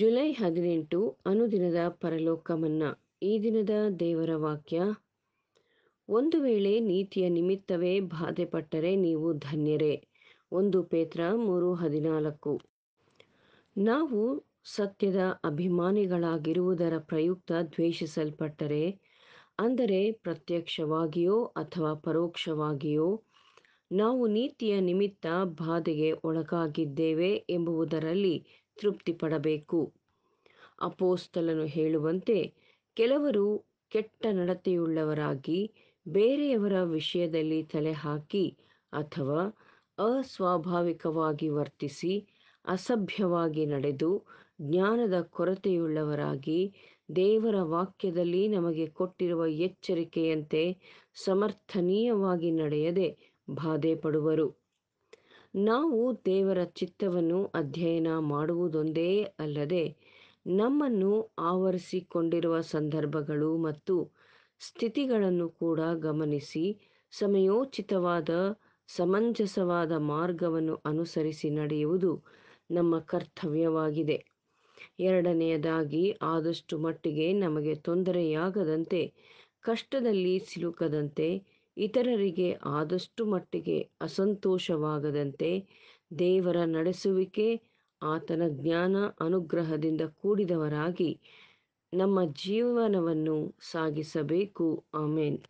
July ಹದಿನೆಂಟು ಅನುದಿನದ ಪರಲೋಕ ಮನ್ನಾ ಈ ದಿನದ ದೇವರ ವಾಕ್ಯ ಒಂದು ವೇಳೆ ನೀತಿಯ ನಿಮಿತ್ತವೇ ಬಾಧೆಪಟ್ಟರೆ ನೀವು ಧನ್ಯರೇ ಒಂದು ಪೇತ್ರ ಮೂರು ಹದಿನಾಲ್ಕು ನಾವು ಸತ್ಯದ ಅಭಿಮಾನಿಗಳಾಗಿರುವುದರ ಪ್ರಯುಕ್ತ ದ್ವೇಷಿಸಲ್ಪಟ್ಟರೆ ಅಂದರೆ ಪ್ರತ್ಯಕ್ಷವಾಗಿಯೋ ಅಥವಾ ಪರೋಕ್ಷವಾಗಿಯೋ ನಾವು ನೀತಿಯ ನಿಮಿತ್ತ ಬಾಧೆಗೆ ಒಳಗಾಗಿದ್ದೇವೆ ಎಂಬುವುದರಲ್ಲಿ ತೃಪ್ತಿಪಡಬೇಕು ಅಪೋಸ್ತಲನು ಹೇಳುವಂತೆ ಕೆಲವರು ಕೆಟ್ಟ ನಡತೆಯುಳ್ಳವರಾಗಿ ಬೇರೆಯವರ ವಿಷಯದಲ್ಲಿ ತಲೆ ಹಾಕಿ ಅಥವಾ ಅಸ್ವಾಭಾವಿಕವಾಗಿ ವರ್ತಿಸಿ ಅಸಭ್ಯವಾಗಿ ನಡೆದು ಜ್ಞಾನದ ಕೊರತೆಯುಳ್ಳವರಾಗಿ ದೇವರ ವಾಕ್ಯದಲ್ಲಿ ನಮಗೆ ಕೊಟ್ಟಿರುವ ಎಚ್ಚರಿಕೆಯಂತೆ ಸಮರ್ಥನೀಯವಾಗಿ ನಡೆಯದೆ ಬಾಧೆ ಪಡುವರು ನಾವು ದೇವರ ಚಿತ್ತವನ್ನು ಅಧ್ಯಯನ ಮಾಡುವುದೊಂದೇ ಅಲ್ಲದೆ ನಮ್ಮನ್ನು ಆವರಿಸಿಕೊಂಡಿರುವ ಸಂದರ್ಭಗಳು ಮತ್ತು ಸ್ಥಿತಿಗಳನ್ನು ಕೂಡ ಗಮನಿಸಿ ಸಮಯೋಚಿತವಾದ ಸಮಂಜಸವಾದ ಮಾರ್ಗವನ್ನು ಅನುಸರಿಸಿ ನಡೆಯುವುದು ನಮ್ಮ ಕರ್ತವ್ಯವಾಗಿದೆ ಎರಡನೆಯದಾಗಿ ಆದಷ್ಟು ಮಟ್ಟಿಗೆ ನಮಗೆ ತೊಂದರೆಯಾಗದಂತೆ ಕಷ್ಟದಲ್ಲಿ ಸಿಲುಕದಂತೆ ಇತರರಿಗೆ ಆದಷ್ಟು ಮಟ್ಟಿಗೆ ಅಸಂತೋಷವಾಗದಂತೆ ದೇವರ ನಡೆಸುವಿಕೆ ಆತನ ಜ್ಞಾನ ಅನುಗ್ರಹದಿಂದ ಕೂಡಿದವರಾಗಿ ನಮ್ಮ ಜೀವನವನ್ನು ಸಾಗಿಸಬೇಕು ಆಮೇನ್